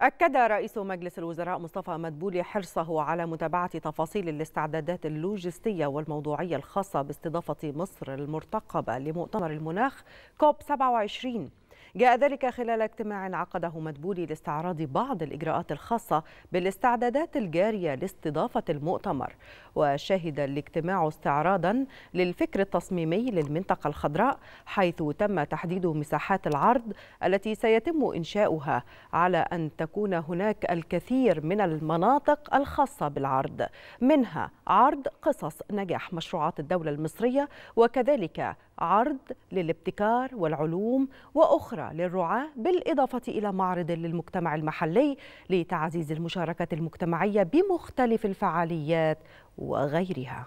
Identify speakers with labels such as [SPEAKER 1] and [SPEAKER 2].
[SPEAKER 1] أكد رئيس مجلس الوزراء مصطفى مدبولي حرصه على متابعة تفاصيل الاستعدادات اللوجستية والموضوعية الخاصة باستضافة مصر المرتقبة لمؤتمر المناخ كوب 27 جاء ذلك خلال اجتماع عقده مدبولي لاستعراض بعض الإجراءات الخاصة بالاستعدادات الجارية لاستضافة المؤتمر وشهد الاجتماع استعراضا للفكر التصميمي للمنطقة الخضراء حيث تم تحديد مساحات العرض التي سيتم إنشاؤها على أن تكون هناك الكثير من المناطق الخاصة بالعرض منها عرض قصص نجاح مشروعات الدولة المصرية وكذلك عرض للابتكار والعلوم وأخرى للرعاة بالإضافة إلى معرض للمجتمع المحلي لتعزيز المشاركة المجتمعية بمختلف الفعاليات وغيرها